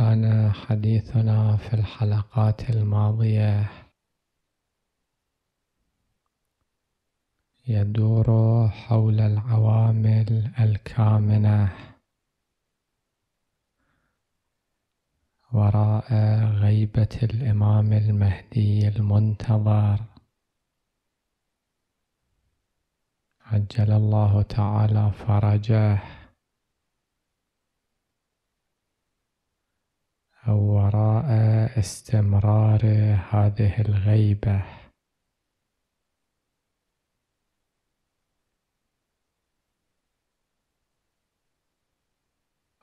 كان حديثنا في الحلقات الماضية يدور حول العوامل الكامنة وراء غيبة الإمام المهدي المنتظر عجل الله تعالى فرجه أو وراء استمرار هذه الغيبة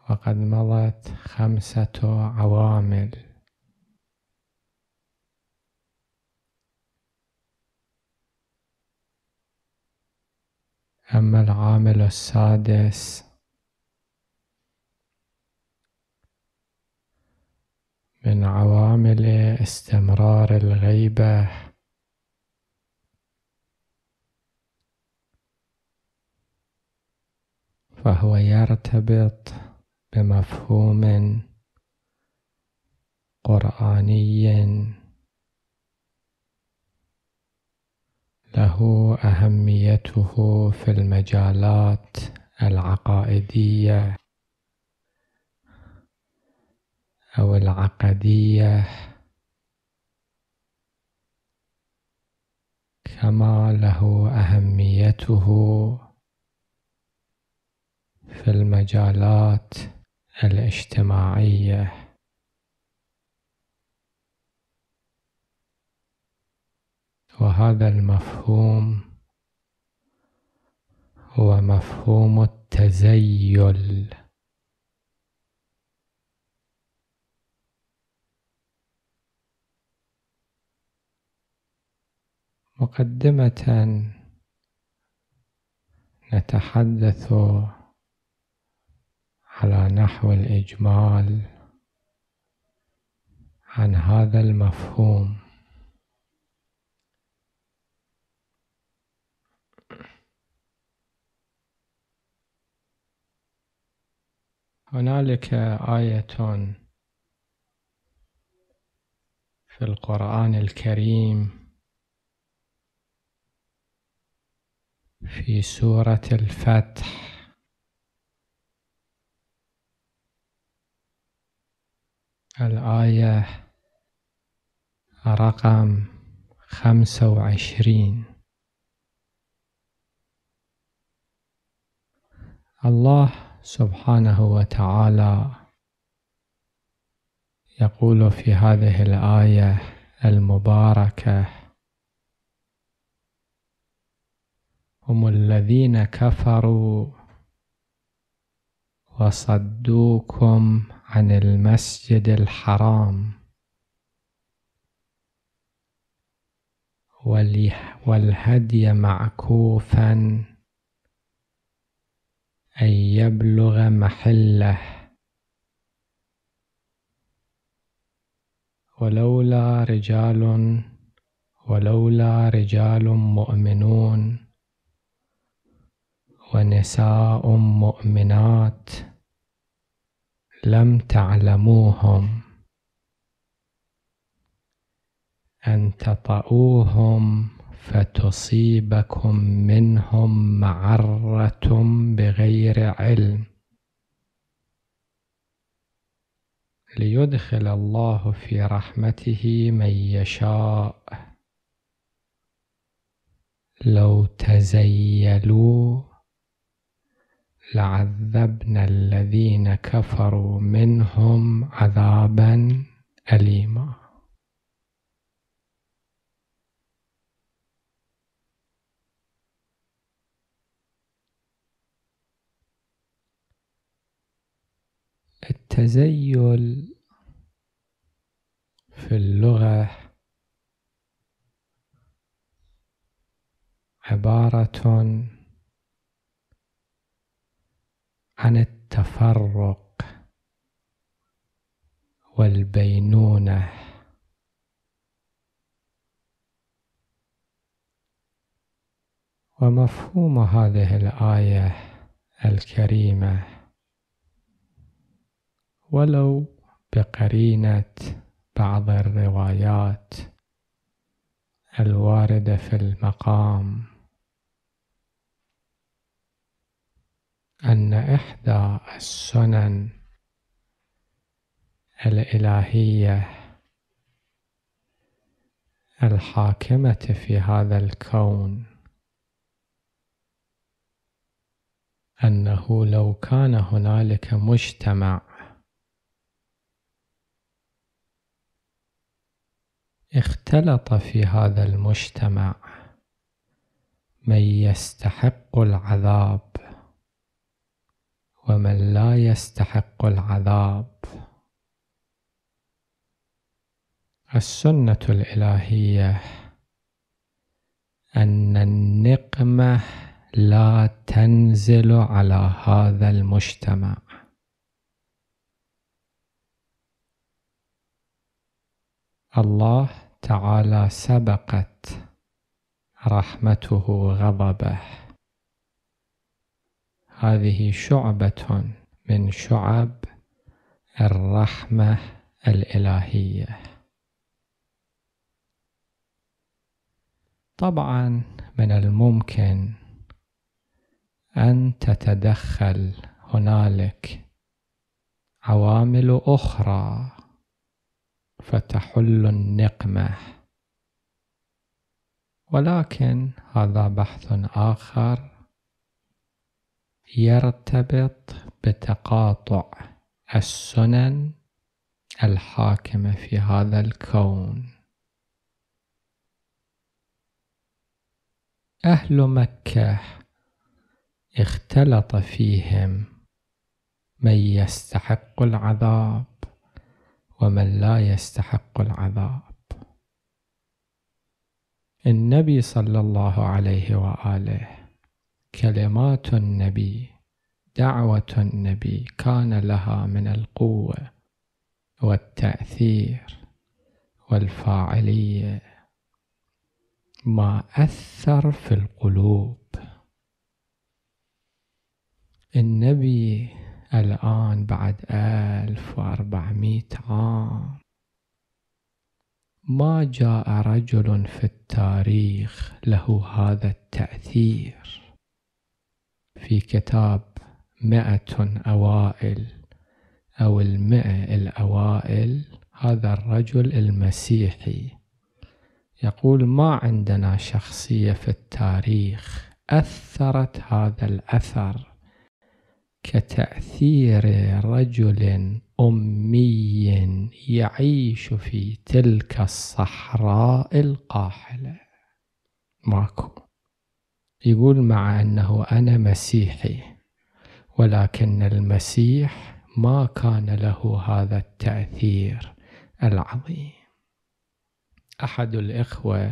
وقد مضت خمسة عوامل أما العامل السادس من عوامل استمرار الغيبة فهو يرتبط بمفهوم قرآني له أهميته في المجالات العقائدية أو العقدية كما له أهميته في المجالات الاجتماعية وهذا المفهوم هو مفهوم التزيل مقدمة نتحدث على نحو الإجمال عن هذا المفهوم هنالك آية في القرآن الكريم في سورة الفتح الآية رقم خمسة وعشرين الله سبحانه وتعالى يقول في هذه الآية المباركة هم الذين كفروا وصدوكم عن المسجد الحرام والهدي معكوفا ان يبلغ محله ولولا رجال ولولا رجال مؤمنون ونساء مؤمنات لم تعلموهم ان تطئوهم فتصيبكم منهم معره بغير علم ليدخل الله في رحمته من يشاء لو تزيلوا لعذبنا الذين كفروا منهم عذابا أليما التزيل في اللغة عبارة عن التفرق والبينونه ومفهوم هذه الايه الكريمه ولو بقرينه بعض الروايات الوارده في المقام أن إحدى السنن الإلهية الحاكمة في هذا الكون أنه لو كان هنالك مجتمع اختلط في هذا المجتمع من يستحق العذاب ومن لا يستحق العذاب السنة الإلهية أن النقمة لا تنزل على هذا المجتمع الله تعالى سبقت رحمته غضبه هذه شعبة من شعب الرحمة الإلهية طبعا من الممكن أن تتدخل هنالك عوامل أخرى فتحل النقمة ولكن هذا بحث آخر يرتبط بتقاطع السنن الحاكمة في هذا الكون أهل مكة اختلط فيهم من يستحق العذاب ومن لا يستحق العذاب النبي صلى الله عليه وآله كلمات النبي دعوة النبي كان لها من القوة والتأثير والفاعلية ما أثر في القلوب النبي الآن بعد ألف وأربعمائة عام ما جاء رجل في التاريخ له هذا التأثير في كتاب مئة أوائل أو المئة الأوائل هذا الرجل المسيحي يقول ما عندنا شخصية في التاريخ أثرت هذا الأثر كتأثير رجل أمي يعيش في تلك الصحراء القاحلة ماكو يقول مع أنه أنا مسيحي ولكن المسيح ما كان له هذا التأثير العظيم أحد الإخوة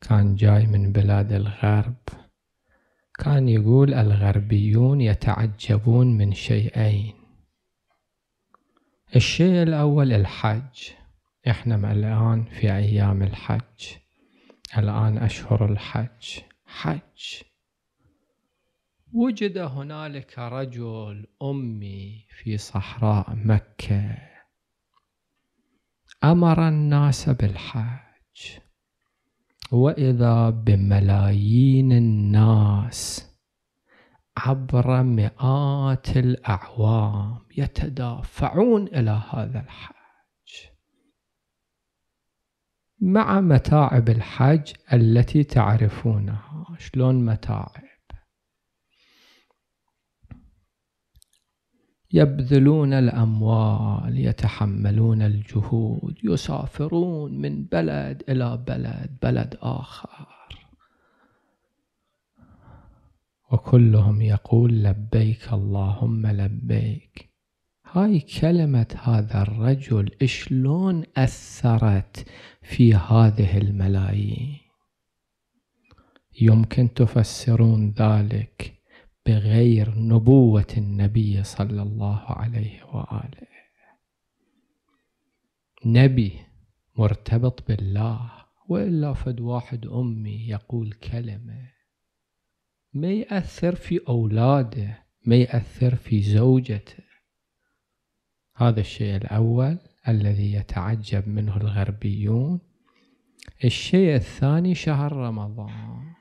كان جاي من بلاد الغرب كان يقول الغربيون يتعجبون من شيئين الشيء الأول الحج إحنا الآن في أيام الحج الآن أشهر الحج حج وجد هنالك رجل امي في صحراء مكه امر الناس بالحج واذا بملايين الناس عبر مئات الاعوام يتدافعون الى هذا الحج مع متاعب الحج التي تعرفونها شلون متاعب يبذلون الأموال يتحملون الجهود يسافرون من بلد إلى بلد بلد آخر وكلهم يقول لبيك اللهم لبيك هاي كلمة هذا الرجل شلون أثرت في هذه الملايين يمكن تفسرون ذلك بغير نبوة النبي صلى الله عليه وآله نبي مرتبط بالله وإلا فد واحد أمي يقول كلمة ما يأثر في أولاده ما يأثر في زوجته هذا الشيء الأول الذي يتعجب منه الغربيون الشيء الثاني شهر رمضان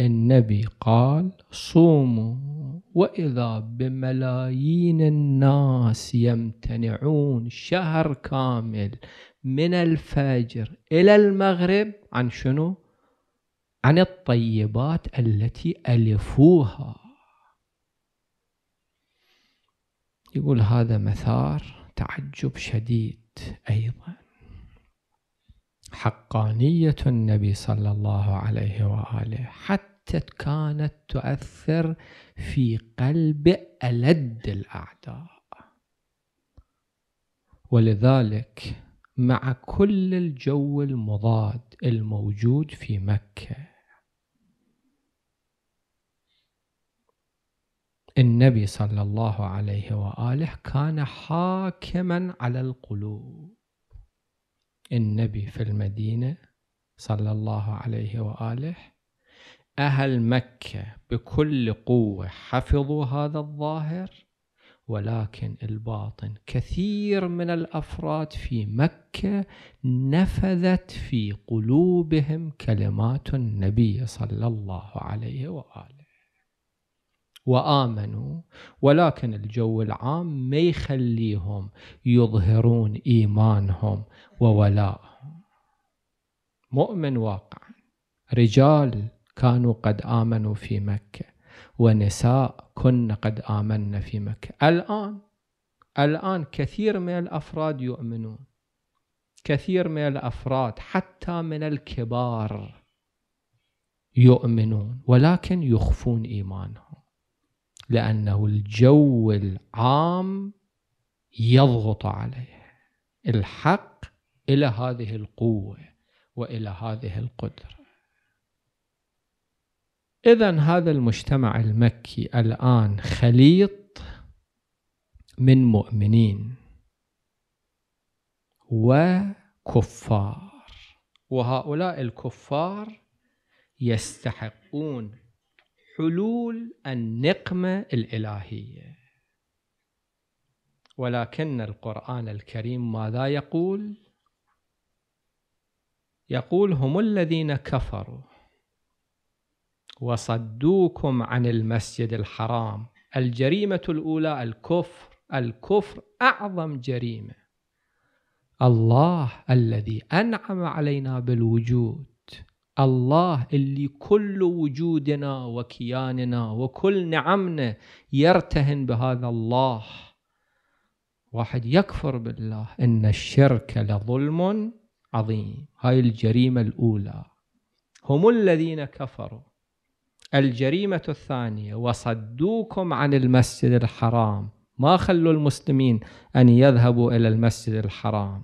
النبي قال صوموا وإذا بملايين الناس يمتنعون شهر كامل من الفجر إلى المغرب عن شنو؟ عن الطيبات التي ألفوها يقول هذا مثار تعجب شديد أيضا حقانية النبي صلى الله عليه وآله حتى كانت تؤثر في قلب ألد الأعداء ولذلك مع كل الجو المضاد الموجود في مكة النبي صلى الله عليه وآله كان حاكما على القلوب النبي في المدينة صلى الله عليه وآله أهل مكة بكل قوة حفظوا هذا الظاهر ولكن الباطن كثير من الأفراد في مكة نفذت في قلوبهم كلمات النبي صلى الله عليه وآله وآمنوا ولكن الجو العام ما يخليهم يظهرون إيمانهم وولائهم مؤمن واقع رجال كانوا قد آمنوا في مكة ونساء كن قد آمنا في مكة الآن الآن كثير من الأفراد يؤمنون كثير من الأفراد حتى من الكبار يؤمنون ولكن يخفون إيمانهم لأنه الجو العام يضغط عليه الحق إلى هذه القوة وإلى هذه القدرة إذا هذا المجتمع المكي الآن خليط من مؤمنين وكفار وهؤلاء الكفار يستحقون حلول النقمه الالهيه ولكن القران الكريم ماذا يقول يقول هم الذين كفروا وصدوكم عن المسجد الحرام الجريمه الاولى الكفر الكفر اعظم جريمه الله الذي انعم علينا بالوجود الله اللي كل وجودنا وكياننا وكل نعمنا يرتهن بهذا الله واحد يكفر بالله ان الشرك لظلم عظيم هاي الجريمه الاولى هم الذين كفروا الجريمه الثانيه وصدوكم عن المسجد الحرام ما خلوا المسلمين ان يذهبوا الى المسجد الحرام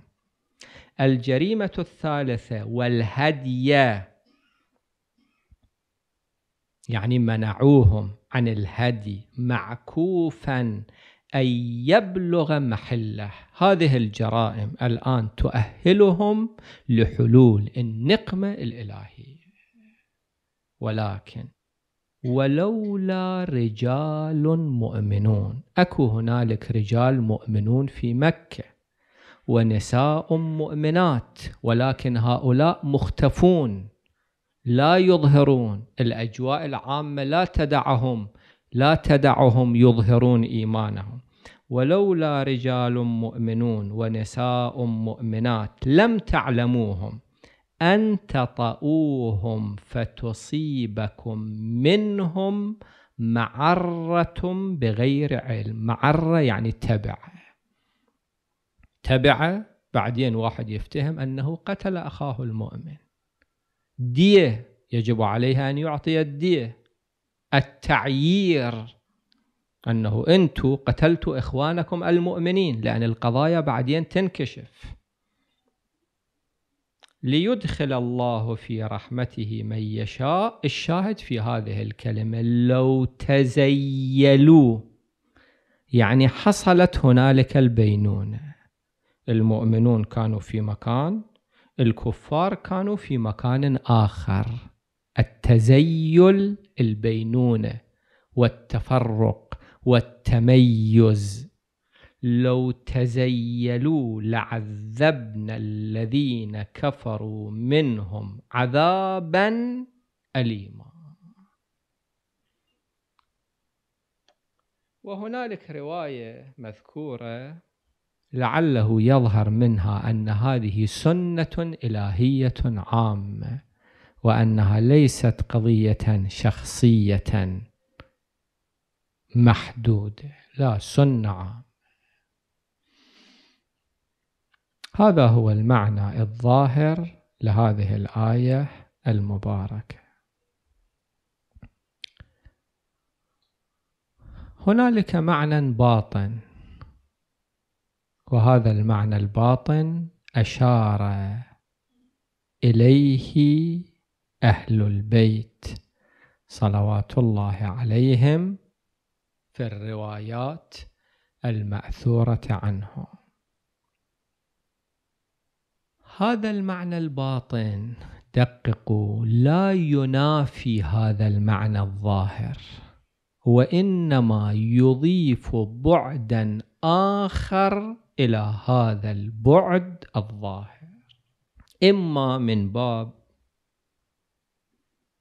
الجريمه الثالثه والهدي يعني منعوهم عن الهدي معكوفا أن يبلغ محله هذه الجرائم الآن تؤهلهم لحلول النقمة الإلهية ولكن ولولا رجال مؤمنون أكو هنالك رجال مؤمنون في مكة ونساء مؤمنات ولكن هؤلاء مختفون لا يظهرون الأجواء العامة لا تدعهم لا تدعهم يظهرون إيمانهم ولولا رجال مؤمنون ونساء مؤمنات لم تعلموهم أن تطؤوهم فتصيبكم منهم معرة بغير علم معرة يعني تبع تبع بعدين واحد يفتهم أنه قتل أخاه المؤمن دية يجب عليها أن يعطي الدية التعيير أنه أنتم قتلتوا إخوانكم المؤمنين لأن القضايا بعدين تنكشف ليدخل الله في رحمته من يشاء الشاهد في هذه الكلمة لو تزيلوا يعني حصلت هنالك البينونة المؤمنون كانوا في مكان الكفار كانوا في مكان آخر التزيل البينونة والتفرق والتميز لو تزيلوا لعذبنا الذين كفروا منهم عذابا أليما وهنالك رواية مذكورة لعله يظهر منها أن هذه سنة إلهية عامة وأنها ليست قضية شخصية محدودة لا سنة عامة هذا هو المعنى الظاهر لهذه الآية المباركة هنالك معنى باطن وهذا المعنى الباطن أشار إليه أهل البيت صلوات الله عليهم في الروايات المأثورة عنه هذا المعنى الباطن دققوا لا ينافي هذا المعنى الظاهر وإنما يضيف بعدا آخر الى هذا البعد الظاهر اما من باب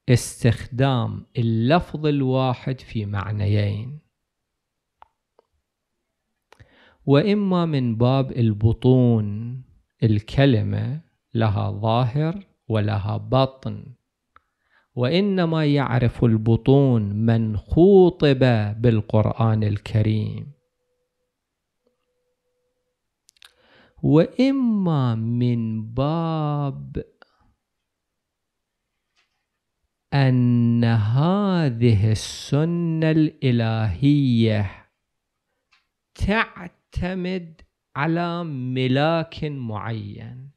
استخدام اللفظ الواحد في معنيين واما من باب البطون الكلمه لها ظاهر ولها بطن وانما يعرف البطون من خوطب بالقران الكريم وإما من باب أن هذه السنة الإلهية تعتمد على ملاك معين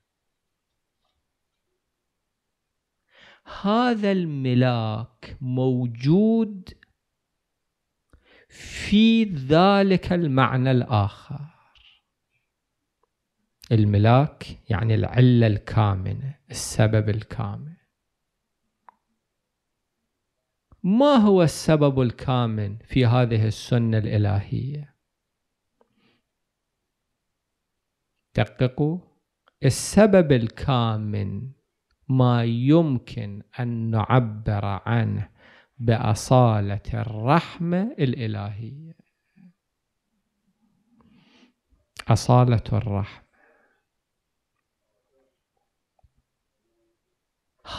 هذا الملاك موجود في ذلك المعنى الآخر الملاك يعني العلة الكامنة السبب الكامن ما هو السبب الكامن في هذه السنة الإلهية دققوا السبب الكامن ما يمكن أن نعبر عنه بأصالة الرحمة الإلهية أصالة الرحمة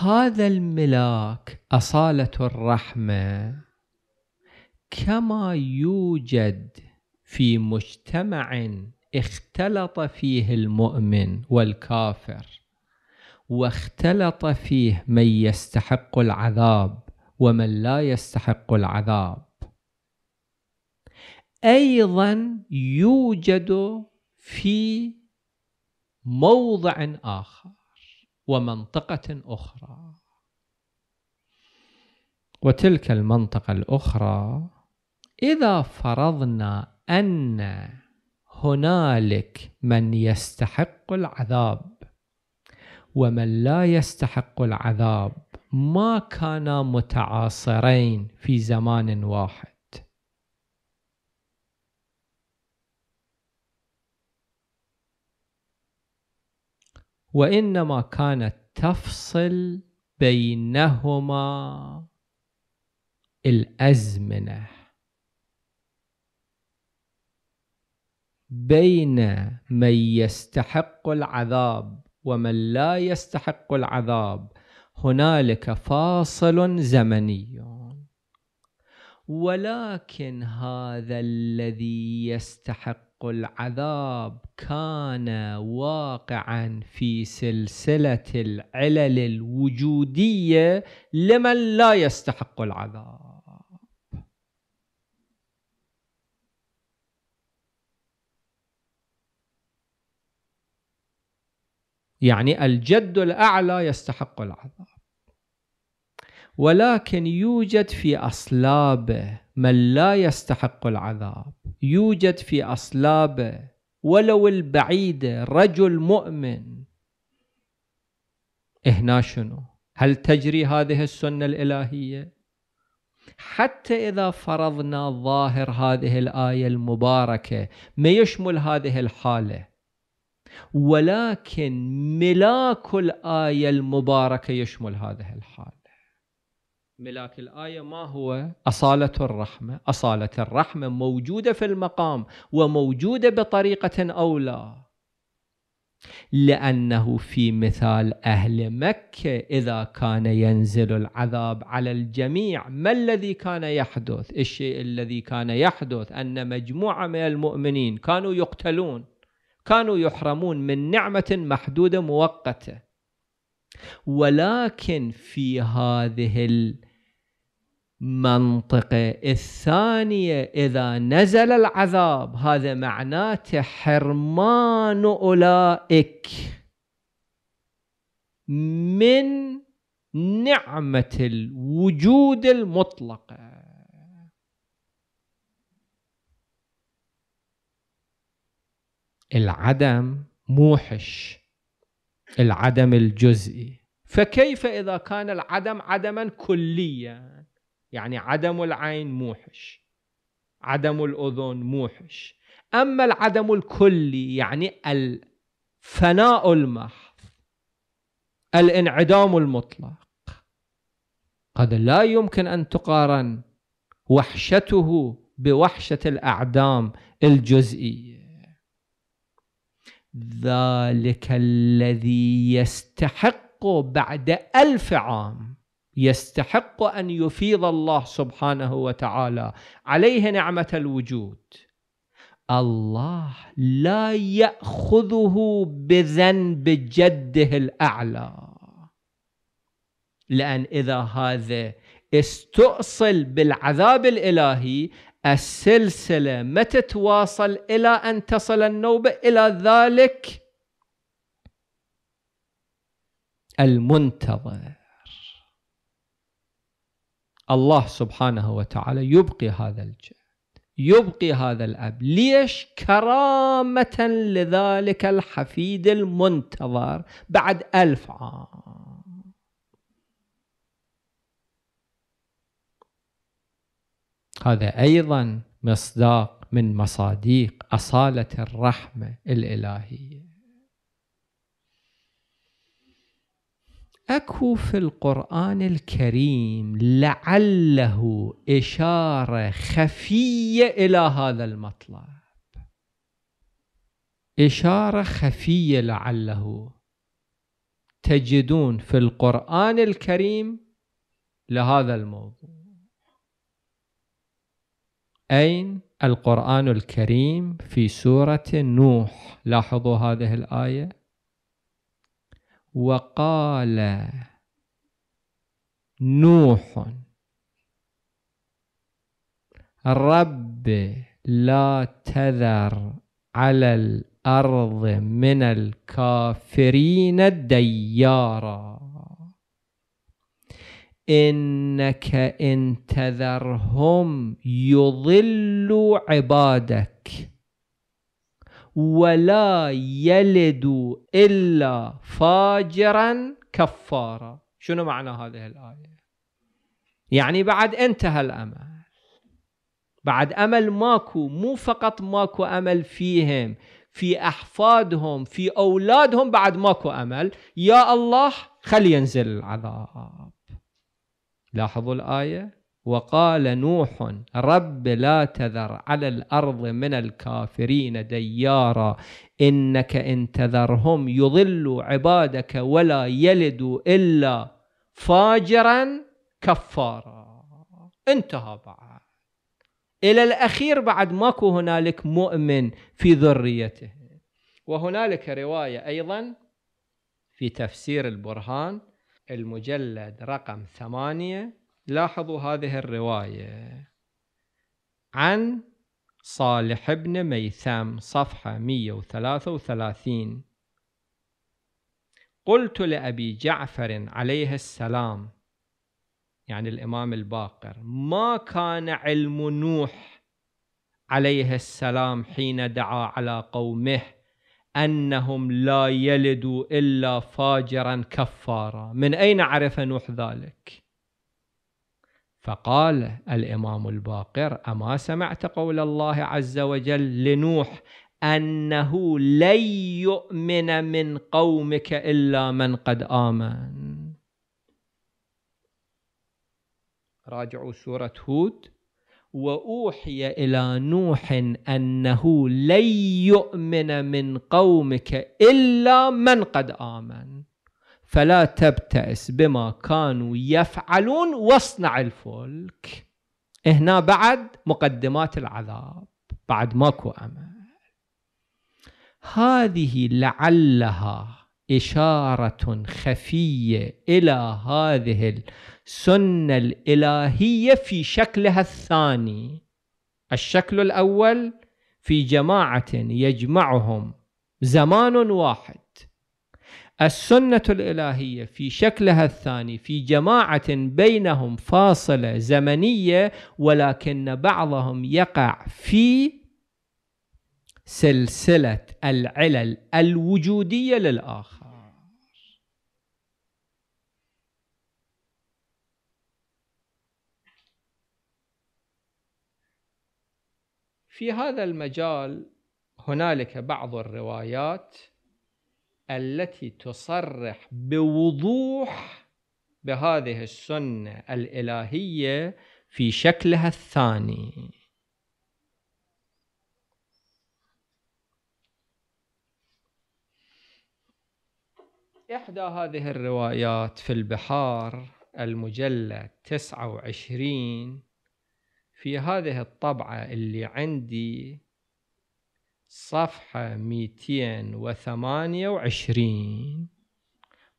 هذا الملاك أصالة الرحمة كما يوجد في مجتمع اختلط فيه المؤمن والكافر واختلط فيه من يستحق العذاب ومن لا يستحق العذاب ايضا يوجد في موضع اخر ومنطقة أخرى وتلك المنطقة الأخرى إذا فرضنا أن هنالك من يستحق العذاب ومن لا يستحق العذاب ما كانا متعاصرين في زمان واحد وانما كانت تفصل بينهما الازمنه بين من يستحق العذاب ومن لا يستحق العذاب هنالك فاصل زمني ولكن هذا الذي يستحق العذاب كان واقعا في سلسله العلل الوجوديه لمن لا يستحق العذاب يعني الجد الاعلى يستحق العذاب ولكن يوجد في اصلابه من لا يستحق العذاب يوجد في أصلابه ولو البعيدة رجل مؤمن هنا شنو هل تجري هذه السنة الإلهية حتى إذا فرضنا ظاهر هذه الآية المباركة ما يشمل هذه الحالة ولكن ملاك الآية المباركة يشمل هذه الحالة ملاك الآية ما هو أصالة الرحمة أصالة الرحمة موجودة في المقام وموجودة بطريقة أولى لأنه في مثال أهل مكة إذا كان ينزل العذاب على الجميع ما الذي كان يحدث الشيء الذي كان يحدث أن مجموعة من المؤمنين كانوا يقتلون كانوا يحرمون من نعمة محدودة مؤقتة ولكن في هذه المنطقة الثانية إذا نزل العذاب هذا معناته حرمان أولئك من نعمة الوجود المطلقة العدم موحش العدم الجزئي فكيف إذا كان العدم عدما كليا يعني عدم العين موحش عدم الأذن موحش أما العدم الكلي يعني الفناء المحض الانعدام المطلق قد لا يمكن أن تقارن وحشته بوحشة الأعدام الجزئية ذلك الذي يستحق بعد ألف عام يستحق أن يفيض الله سبحانه وتعالى عليه نعمة الوجود الله لا يأخذه بذنب جده الأعلى لأن إذا هذا استؤصل بالعذاب الإلهي السلسلة ما تتواصل إلى أن تصل النوبة إلى ذلك المنتظر الله سبحانه وتعالى يبقي هذا الجد يبقي هذا الأب ليش كرامة لذلك الحفيد المنتظر بعد ألف عام هذا أيضا مصداق من مصاديق أصالة الرحمة الإلهية اكو في القران الكريم لعله اشاره خفيه الى هذا المطلب اشاره خفيه لعله تجدون في القران الكريم لهذا الموضوع أين القرآن الكريم في سورة نوح لاحظوا هذه الآية وقال نوح رب لا تذر على الأرض من الكافرين ديارا انك ان تذرهم يضلوا عبادك ولا يلدوا الا فاجرا كفارا شنو معنى هذه الايه يعني بعد انتهى الامل بعد امل ماكو مو فقط ماكو امل فيهم في احفادهم في اولادهم بعد ماكو امل يا الله خلي ينزل العذاب لاحظوا الآية وقال نوح رب لا تذر على الارض من الكافرين ديارا انك ان تذرهم يضلوا عبادك ولا يلدوا الا فاجرا كفارا انتهى بعد الى الاخير بعد ماكو هنالك مؤمن في ذريته وهنالك روايه ايضا في تفسير البرهان المجلد رقم ثمانية لاحظوا هذه الرواية عن صالح بن ميثم صفحة 133 قلت لأبي جعفر عليه السلام يعني الإمام الباقر ما كان علم نوح عليه السلام حين دعا على قومه أنهم لا يلدوا إلا فاجرا كفارا من أين عرف نوح ذلك؟ فقال الإمام الباقر أما سمعت قول الله عز وجل لنوح أنه لن يؤمن من قومك إلا من قد آمن راجعوا سورة هود واوحي الى نوح انه لن يؤمن من قومك الا من قد امن فلا تبتئس بما كانوا يفعلون واصنع الفلك هنا بعد مقدمات العذاب بعد ماكو امل هذه لعلها إشارة خفية إلى هذه السنة الإلهية في شكلها الثاني الشكل الأول في جماعة يجمعهم زمان واحد السنة الإلهية في شكلها الثاني في جماعة بينهم فاصلة زمنية ولكن بعضهم يقع في سلسلة العلل الوجودية للآخر في هذا المجال هنالك بعض الروايات التي تصرح بوضوح بهذه السنه الالهيه في شكلها الثاني إحدى هذه الروايات في البحار المجلد 29 في هذه الطبعة اللي عندي صفحة 228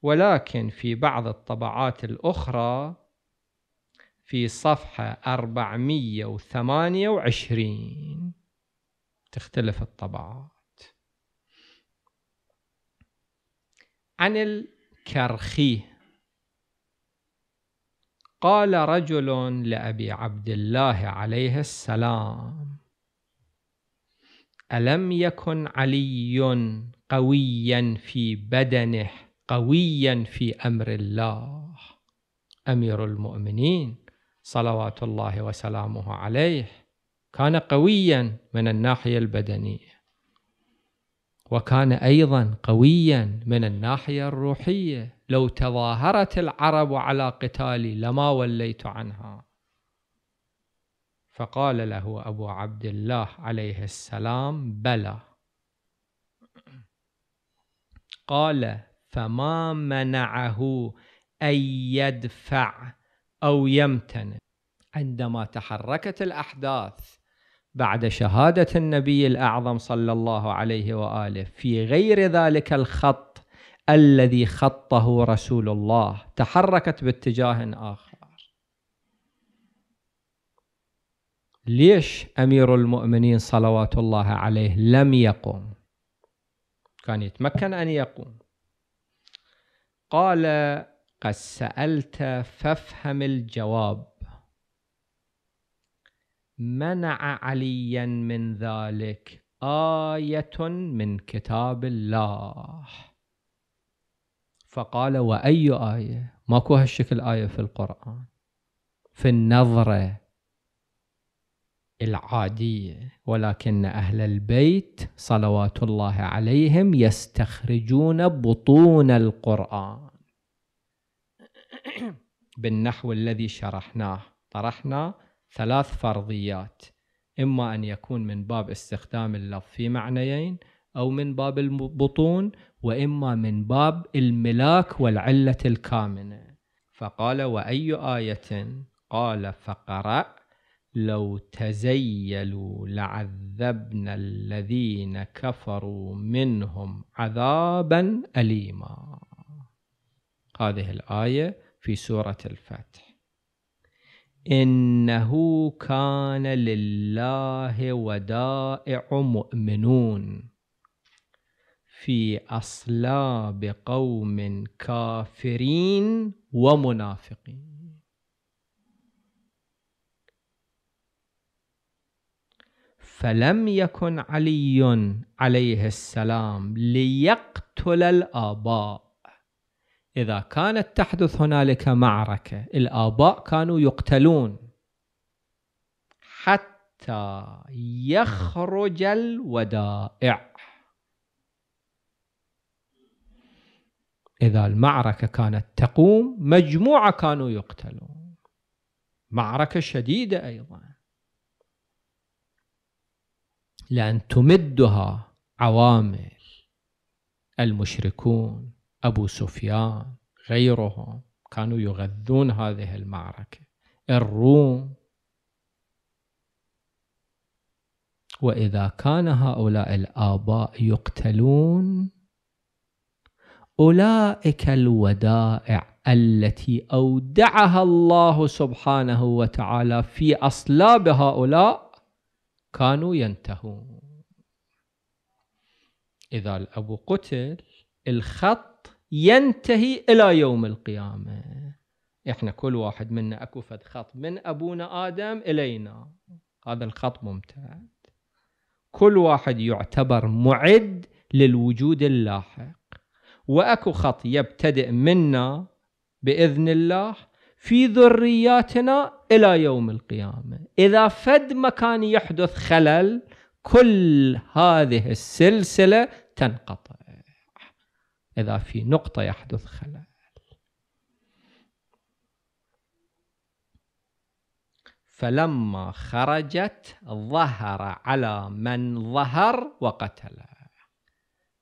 ولكن في بعض الطبعات الأخرى في صفحة 428 تختلف الطبعات عن الكرخيه قال رجل لأبي عبد الله عليه السلام ألم يكن علي قويا في بدنه قويا في أمر الله أمير المؤمنين صلوات الله وسلامه عليه كان قويا من الناحية البدنية وكان أيضا قويا من الناحية الروحية لو تظاهرت العرب على قتالي لما وليت عنها فقال له أبو عبد الله عليه السلام بلى قال فما منعه أن يدفع أو يمتنع عندما تحركت الأحداث بعد شهادة النبي الأعظم صلى الله عليه وآله في غير ذلك الخط الذي خطه رسول الله تحركت باتجاه آخر ليش أمير المؤمنين صلوات الله عليه لم يقوم كان يتمكن أن يقوم قال قد سألت فافهم الجواب منع عليا من ذلك آية من كتاب الله فقال وأي آية ماكو هالشكل آية في القرآن في النظرة العادية ولكن أهل البيت صلوات الله عليهم يستخرجون بطون القرآن بالنحو الذي شرحناه طرحنا ثلاث فرضيات إما أن يكون من باب استخدام اللفظ في معنيين أو من باب البطون وإما من باب الملاك والعلة الكامنة فقال وأي آية قال فقرأ لو تزيلوا لعذبنا الذين كفروا منهم عذابا أليما هذه الآية في سورة الفتح إنه كان لله ودائع مؤمنون في أصلاب قوم كافرين ومنافقين فلم يكن علي عليه السلام ليقتل الآباء إذا كانت تحدث هنالك معركة الآباء كانوا يقتلون حتى يخرج الودائع إذا المعركة كانت تقوم مجموعة كانوا يقتلون معركة شديدة أيضا لأن تمدها عوامل المشركون أبو سفيان غيرهم كانوا يغذون هذه المعركة الروم وإذا كان هؤلاء الآباء يقتلون أولئك الودائع التي أودعها الله سبحانه وتعالى في أصلاب هؤلاء كانوا ينتهون إذا الأب قتل الخط ينتهي إلى يوم القيامة إحنا كل واحد منا أكو فد خط من أبونا آدم إلينا هذا الخط ممتد كل واحد يعتبر معد للوجود اللاحق وأكو خط يبتدئ منا بإذن الله في ذرياتنا إلى يوم القيامة إذا فد مكان يحدث خلل كل هذه السلسلة تنقطع إذا في نقطة يحدث خلل فلما خرجت ظهر على من ظهر وقتل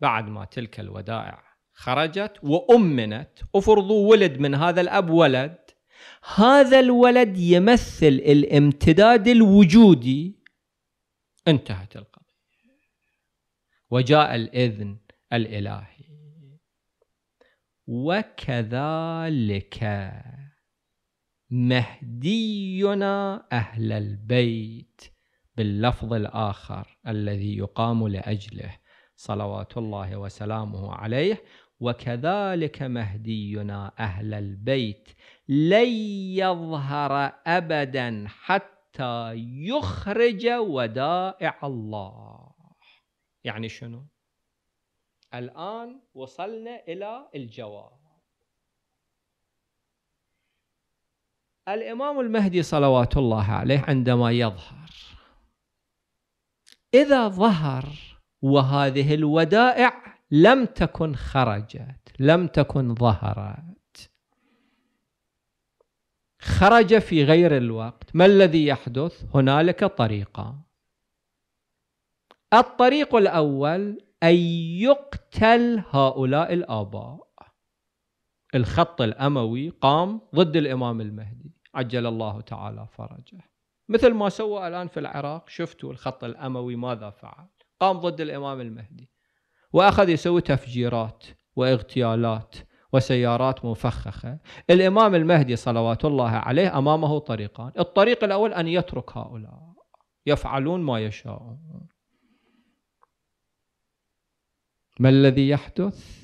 بعد ما تلك الودائع خرجت وأمنت أفرضوا ولد من هذا الأب ولد هذا الولد يمثل الامتداد الوجودي انتهت القضية وجاء الإذن الإلهي وكذلك مهدينا أهل البيت باللفظ الآخر الذي يقام لأجله صلوات الله وسلامه عليه وكذلك مهدينا أهل البيت لن يظهر أبدا حتى يخرج ودائع الله يعني شنو؟ الآن وصلنا إلى الجواب الإمام المهدي صلوات الله عليه عندما يظهر إذا ظهر وهذه الودائع لم تكن خرجت لم تكن ظهرت خرج في غير الوقت ما الذي يحدث هنالك طريقان الطريق الأول أن يقتل هؤلاء الآباء الخط الأموي قام ضد الإمام المهدي عجل الله تعالى فرجه مثل ما سوى الآن في العراق شفتوا الخط الأموي ماذا فعل قام ضد الإمام المهدي وأخذ يسوي تفجيرات واغتيالات وسيارات مفخخة الإمام المهدي صلوات الله عليه أمامه طريقان الطريق الأول أن يترك هؤلاء يفعلون ما يشاءون ما الذي يحدث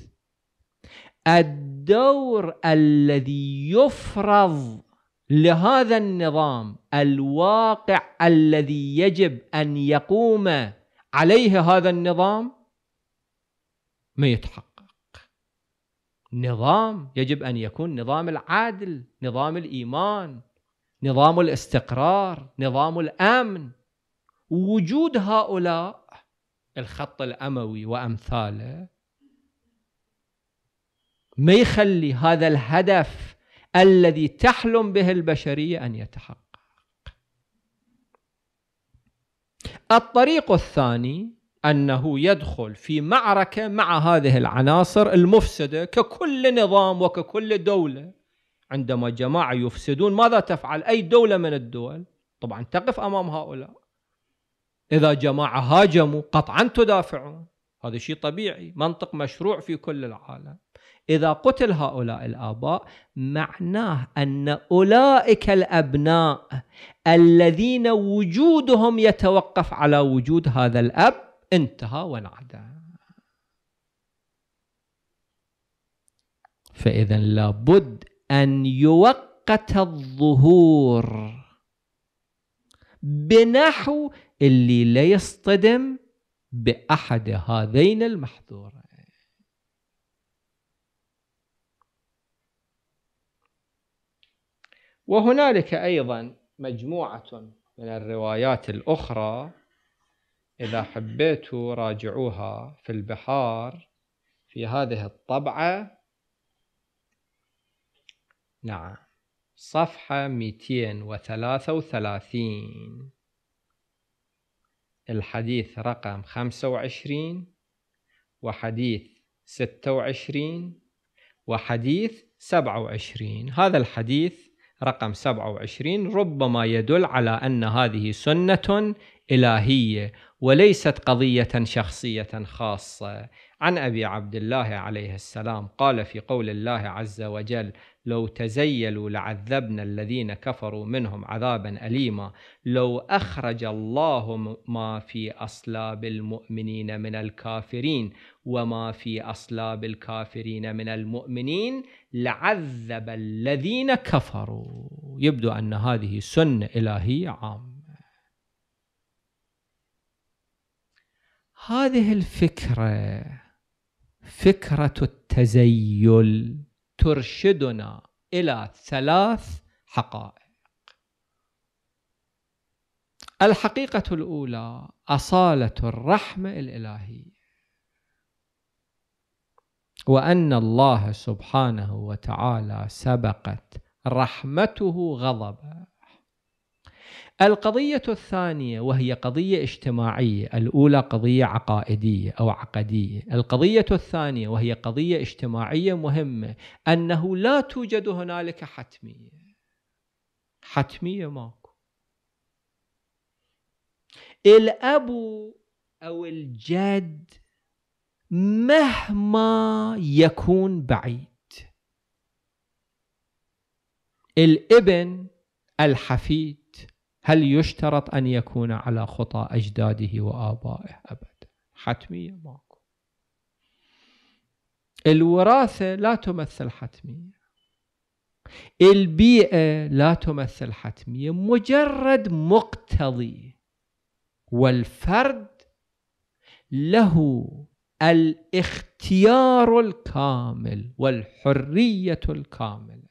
الدور الذي يفرض لهذا النظام الواقع الذي يجب ان يقوم عليه هذا النظام ما يتحقق نظام يجب ان يكون نظام العدل نظام الايمان نظام الاستقرار نظام الامن وجود هؤلاء الخط الأموي وأمثاله ما يخلي هذا الهدف الذي تحلم به البشرية أن يتحقق الطريق الثاني أنه يدخل في معركة مع هذه العناصر المفسدة ككل نظام وككل دولة عندما جماعة يفسدون ماذا تفعل أي دولة من الدول؟ طبعا تقف أمام هؤلاء إذا جماعة هاجموا قطعا تدافعون هذا شيء طبيعي منطق مشروع في كل العالم إذا قتل هؤلاء الآباء معناه أن أولئك الأبناء الذين وجودهم يتوقف على وجود هذا الأب انتهى ونعدى فإذا لابد أن يوقت الظهور بنحو اللي لا يصطدم بأحد هذين المحظورين وهنالك أيضا مجموعة من الروايات الأخرى إذا حبيتوا راجعوها في البحار في هذه الطبعة نعم صفحة 233 الحديث رقم خمسة وعشرين وحديث ستة وعشرين وحديث سبعة وعشرين هذا الحديث رقم 27 ربما يدل على أن هذه سنة إلهية وليست قضية شخصية خاصة عن أبي عبد الله عليه السلام قال في قول الله عز وجل لو تزيلوا لعذبنا الذين كفروا منهم عذابا أليما لو أخرج الله ما في أصلاب المؤمنين من الكافرين وما في أصلاب الكافرين من المؤمنين لعذب الذين كفروا يبدو أن هذه سنة إلهية عامة هذه الفكرة فكرة التزيل ترشدنا الى ثلاث حقائق الحقيقه الاولى اصاله الرحمه الالهيه وان الله سبحانه وتعالى سبقت رحمته غضبه القضية الثانية وهي قضية اجتماعية، الأولى قضية عقائدية أو عقدية، القضية الثانية وهي قضية اجتماعية مهمة أنه لا توجد هنالك حتمية. حتمية ماكو. الأب أو الجد مهما يكون بعيد الابن الحفيد هل يشترط أن يكون على خطى أجداده وآبائه أبدا حتمية ماكو الوراثة لا تمثل حتمية البيئة لا تمثل حتمية مجرد مقتضي والفرد له الاختيار الكامل والحرية الكاملة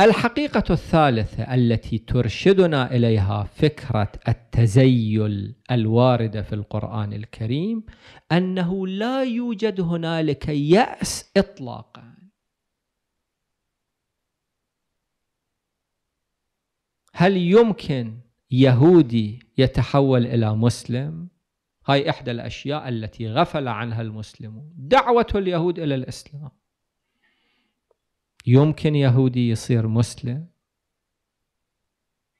الحقيقة الثالثة التي ترشدنا إليها فكرة التزيل الواردة في القرآن الكريم أنه لا يوجد هنالك يأس إطلاقا هل يمكن يهودي يتحول إلى مسلم؟ هاي إحدى الأشياء التي غفل عنها المسلمون دعوة اليهود إلى الإسلام يمكن يهودي يصير مسلم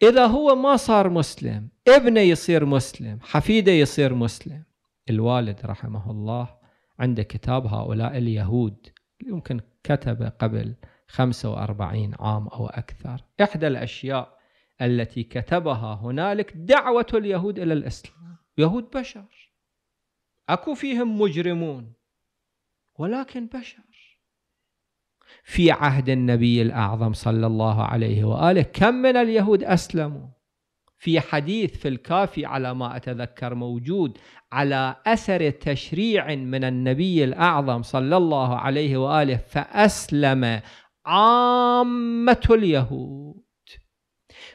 إذا هو ما صار مسلم ابنه يصير مسلم حفيده يصير مسلم الوالد رحمه الله عنده كتاب هؤلاء اليهود يمكن كتب قبل 45 عام أو أكثر إحدى الأشياء التي كتبها هنالك دعوة اليهود إلى الإسلام يهود بشر أكو فيهم مجرمون ولكن بشر في عهد النبي الأعظم صلى الله عليه وآله كم من اليهود أسلموا في حديث في الكافي على ما أتذكر موجود على أثر تشريع من النبي الأعظم صلى الله عليه وآله فأسلم عامة اليهود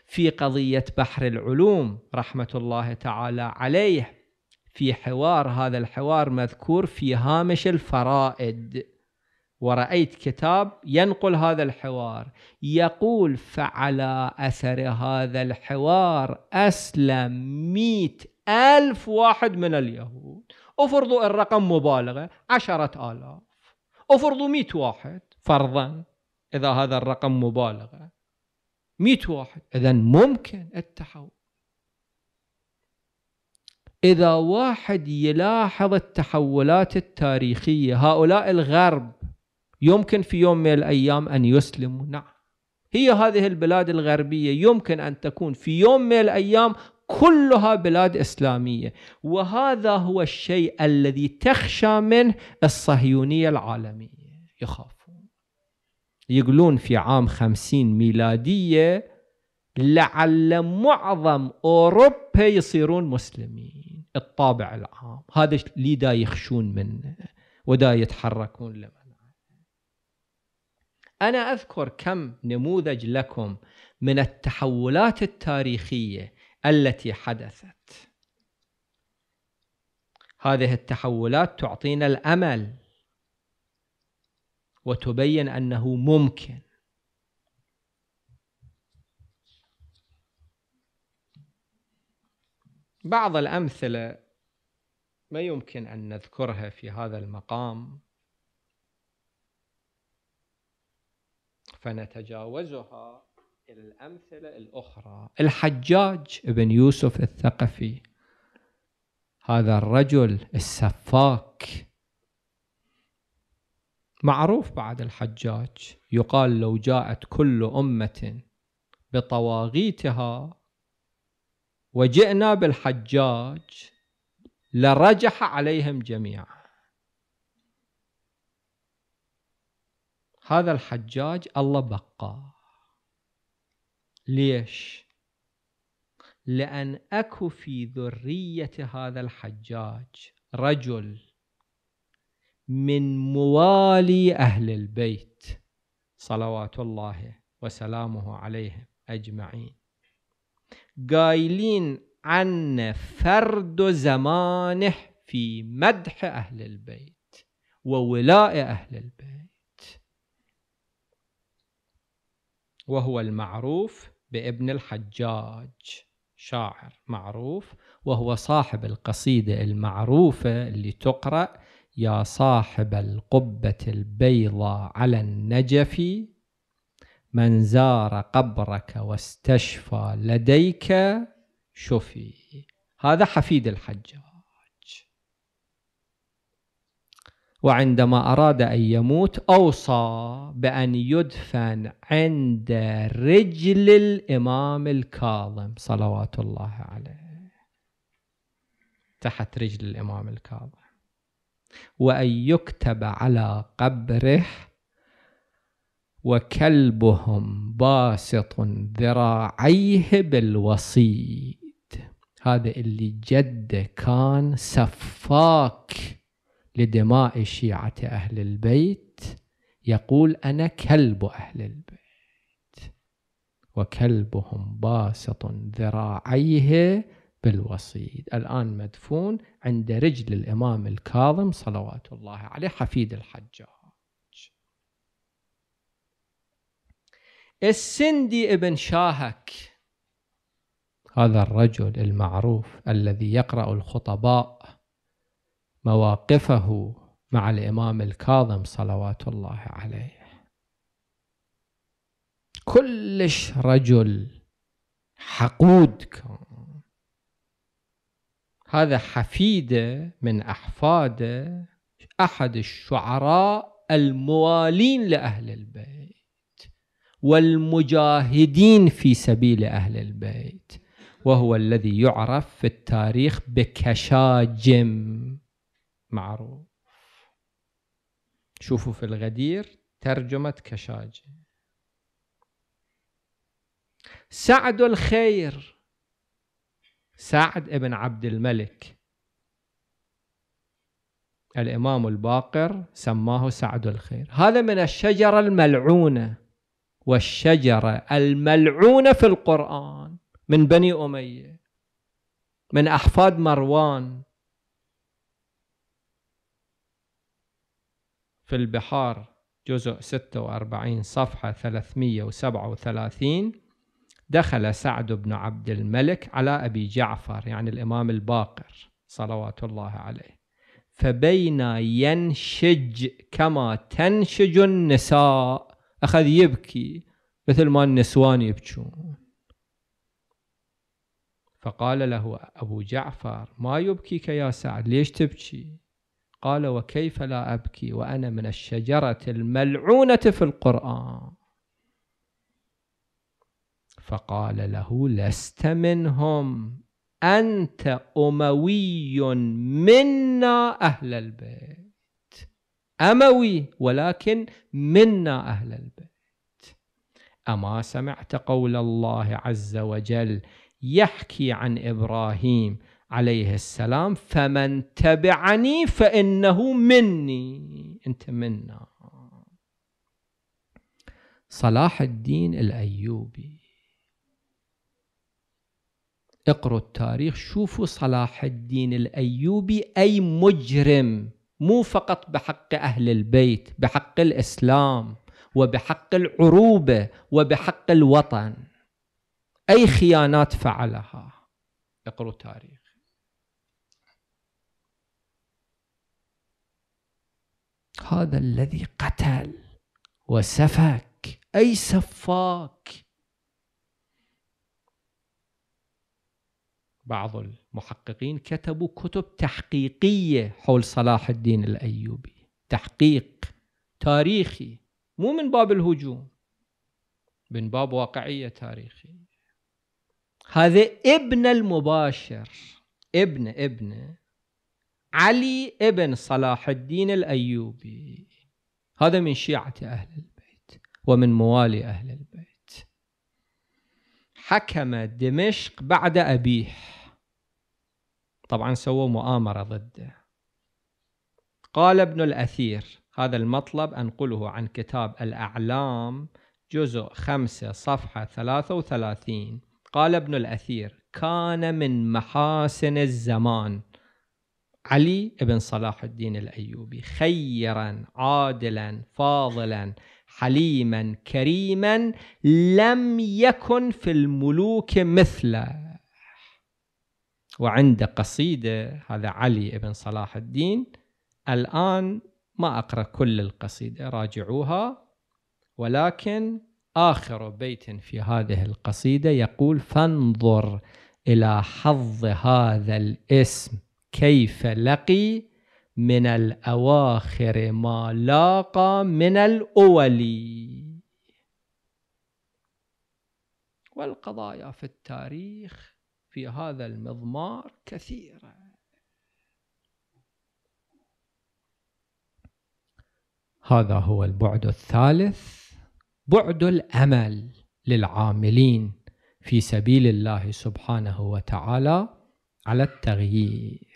في قضية بحر العلوم رحمة الله تعالى عليه في حوار هذا الحوار مذكور في هامش الفرائد ورأيت كتاب ينقل هذا الحوار يقول فعلى أثر هذا الحوار أسلم مئة ألف واحد من اليهود افرضوا الرقم مبالغة عشرة آلاف افرضوا مئة واحد فرضا إذا هذا الرقم مبالغة مئة واحد إذا ممكن التحول إذا واحد يلاحظ التحولات التاريخية هؤلاء الغرب يمكن في يوم من الأيام أن يسلموا نعم هي هذه البلاد الغربية يمكن أن تكون في يوم من الأيام كلها بلاد إسلامية وهذا هو الشيء الذي تخشى منه الصهيونية العالمية يخافون يقولون في عام خمسين ميلادية لعل معظم أوروبا يصيرون مسلمين الطابع العام هذا لي دا يخشون منه ودا يتحركون له انا اذكر كم نموذج لكم من التحولات التاريخيه التي حدثت هذه التحولات تعطينا الامل وتبين انه ممكن بعض الامثله ما يمكن ان نذكرها في هذا المقام فنتجاوزها إلى الأمثلة الأخرى الحجاج بن يوسف الثقفي هذا الرجل السفاك معروف بعد الحجاج يقال لو جاءت كل أمة بطواغيتها وجئنا بالحجاج لرجح عليهم جميعا هذا الحجاج الله بقاه ليش لأن أكو في ذرية هذا الحجاج رجل من موالي أهل البيت صلوات الله وسلامه عليهم أجمعين قايلين عن فرد زمانه في مدح أهل البيت وولاء أهل البيت وهو المعروف بابن الحجاج شاعر معروف وهو صاحب القصيدة المعروفة اللي تقرأ يا صاحب القبة البيضاء على النجف من زار قبرك واستشفى لديك شفي هذا حفيد الحجاج وعندما أراد أن يموت أوصى بأن يدفن عند رجل الإمام الكاظم صلوات الله عليه تحت رجل الإمام الكاظم وأن يكتب على قبره وكلبهم باسط ذراعيه بالوصيد هذا اللي جده كان سفاك لدماء شيعة أهل البيت يقول أنا كلب أهل البيت وكلبهم باسط ذراعيه بالوصيد الآن مدفون عند رجل الإمام الكاظم صلوات الله عليه حفيد الحجاج السندي ابن شاهك هذا الرجل المعروف الذي يقرأ الخطباء مواقفه مع الإمام الكاظم صلوات الله عليه كلش رجل حقود كان هذا حفيده من أحفاده أحد الشعراء الموالين لأهل البيت والمجاهدين في سبيل أهل البيت وهو الذي يعرف في التاريخ بكشاجم معروف شوفوا في الغدير ترجمة كشاجي سعد الخير سعد ابن عبد الملك الإمام الباقر سماه سعد الخير هذا من الشجرة الملعونة والشجرة الملعونة في القرآن من بني أمية من أحفاد مروان في البحار جزء 46 صفحة 337 دخل سعد بن عبد الملك على أبي جعفر يعني الإمام الباقر صلوات الله عليه فبين ينشج كما تنشج النساء أخذ يبكي مثل ما النسوان يبكون فقال له أبو جعفر ما يبكيك يا سعد ليش تبكي قال وكيف لا أبكي وأنا من الشجرة الملعونة في القرآن فقال له لست منهم أنت أموي منا أهل البيت أموي ولكن منا أهل البيت أما سمعت قول الله عز وجل يحكي عن إبراهيم عليه السلام فمن تبعني فإنه مني أنت منا صلاح الدين الأيوبي اقروا التاريخ شوفوا صلاح الدين الأيوبي أي مجرم مو فقط بحق أهل البيت بحق الإسلام وبحق العروبة وبحق الوطن أي خيانات فعلها اقروا تاريخ هذا الذي قتل وسفك أي سفاك بعض المحققين كتبوا كتب تحقيقية حول صلاح الدين الأيوبي تحقيق تاريخي مو من باب الهجوم من باب واقعية تاريخية هذا ابن المباشر ابن ابن علي ابن صلاح الدين الأيوبي هذا من شيعة أهل البيت ومن موالي أهل البيت حكم دمشق بعد أبيه طبعا سووا مؤامرة ضده قال ابن الأثير هذا المطلب أنقله عن كتاب الأعلام جزء خمسة صفحة ثلاثة وثلاثين قال ابن الأثير كان من محاسن الزمان علي بن صلاح الدين الايوبي خيرا عادلا فاضلا حليما كريما لم يكن في الملوك مثله وعنده قصيده هذا علي بن صلاح الدين الان ما اقرا كل القصيده راجعوها ولكن اخر بيت في هذه القصيده يقول فانظر الى حظ هذا الاسم كيف لقي من الأواخر ما لاقى من الأول والقضايا في التاريخ في هذا المضمار كثيرة هذا هو البعد الثالث بعد الأمل للعاملين في سبيل الله سبحانه وتعالى على التغيير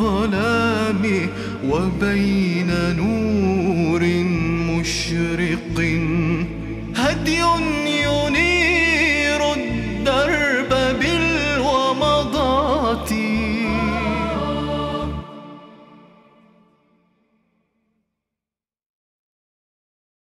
الظلام وبين